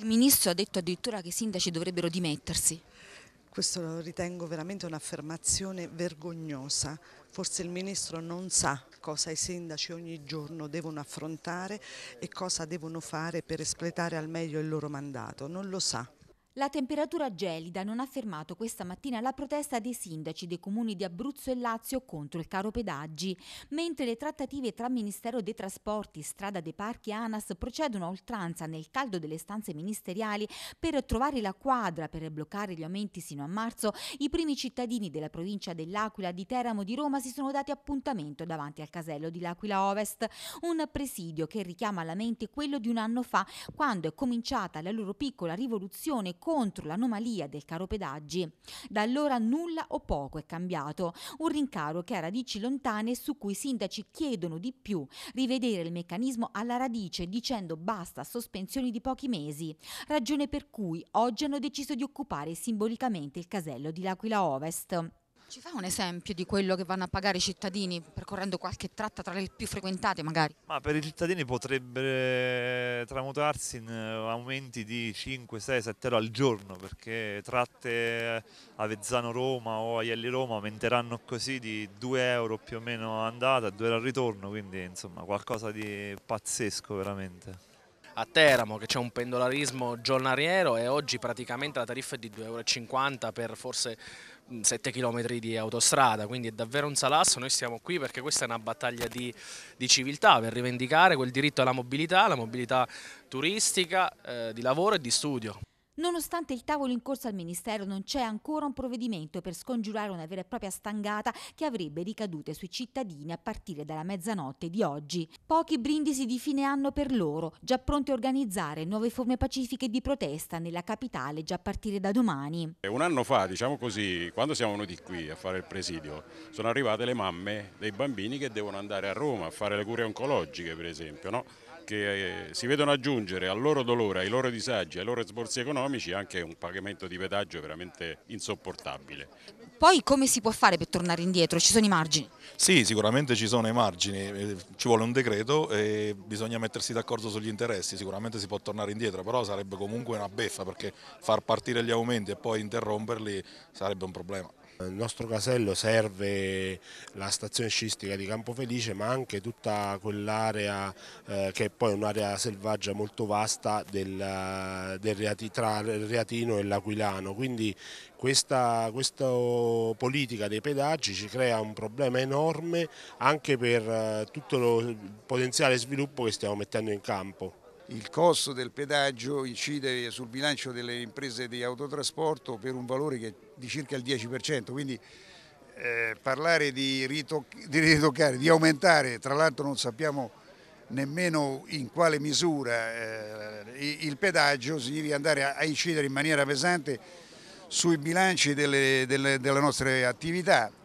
Il ministro ha detto addirittura che i sindaci dovrebbero dimettersi. Questo lo ritengo veramente un'affermazione vergognosa. Forse il Ministro non sa cosa i sindaci ogni giorno devono affrontare e cosa devono fare per espletare al meglio il loro mandato. Non lo sa. La temperatura gelida non ha fermato questa mattina la protesta dei sindaci dei comuni di Abruzzo e Lazio contro il caro pedaggi, mentre le trattative tra Ministero dei Trasporti, Strada dei Parchi e ANAS procedono a oltranza nel caldo delle stanze ministeriali per trovare la quadra per bloccare gli aumenti sino a marzo, i primi cittadini della provincia dell'Aquila, di Teramo, di Roma si sono dati appuntamento davanti al casello di L'Aquila Ovest, un presidio che richiama alla mente quello di un anno fa, quando è cominciata la loro piccola rivoluzione contro l'anomalia del caro pedaggi. Da allora nulla o poco è cambiato, un rincaro che ha radici lontane su cui i sindaci chiedono di più, rivedere il meccanismo alla radice dicendo basta sospensioni di pochi mesi, ragione per cui oggi hanno deciso di occupare simbolicamente il casello di L'Aquila Ovest. Ci fa un esempio di quello che vanno a pagare i cittadini percorrendo qualche tratta tra le più frequentate magari? Ma per i cittadini potrebbe tramutarsi in eh, aumenti di 5, 6, 7 euro al giorno perché tratte eh, Avezzano-Roma o Ielli roma aumenteranno così di 2 euro più o meno andata 2 euro al ritorno quindi insomma qualcosa di pazzesco veramente a Teramo che c'è un pendolarismo giornaliero e oggi praticamente la tariffa è di 2,50 euro per forse 7 km di autostrada, quindi è davvero un salasso, noi siamo qui perché questa è una battaglia di, di civiltà per rivendicare quel diritto alla mobilità, la mobilità turistica, eh, di lavoro e di studio. Nonostante il tavolo in corso al Ministero non c'è ancora un provvedimento per scongiurare una vera e propria stangata che avrebbe ricadute sui cittadini a partire dalla mezzanotte di oggi. Pochi brindisi di fine anno per loro, già pronti a organizzare nuove forme pacifiche di protesta nella capitale già a partire da domani. Eh, un anno fa, diciamo così, quando siamo venuti qui a fare il presidio, sono arrivate le mamme dei bambini che devono andare a Roma a fare le cure oncologiche per esempio, no? che eh, si vedono aggiungere al loro dolore, ai loro disagi, ai loro sborsi economici anche un pagamento di pedaggio veramente insopportabile. Poi come si può fare per tornare indietro? Ci sono i margini? Sì, sicuramente ci sono i margini, eh, ci vuole un decreto e bisogna mettersi d'accordo sugli interessi, sicuramente si può tornare indietro, però sarebbe comunque una beffa perché far partire gli aumenti e poi interromperli sarebbe un problema. Il nostro casello serve la stazione sciistica di Campo Felice ma anche tutta quell'area eh, che è poi un'area selvaggia molto vasta del, eh, del Reati, tra il Reatino e l'Aquilano, quindi questa, questa, politica dei pedaggi ci crea un problema enorme anche per eh, tutto lo, il potenziale sviluppo che stiamo mettendo in campo. Il costo del pedaggio incide sul bilancio delle imprese di autotrasporto per un valore che di circa il 10%, quindi eh, parlare di, ritoc di, ritoccare, di aumentare, tra l'altro non sappiamo nemmeno in quale misura eh, il pedaggio significa andare a, incidere in maniera pesante sui bilanci delle, delle, delle nostre attività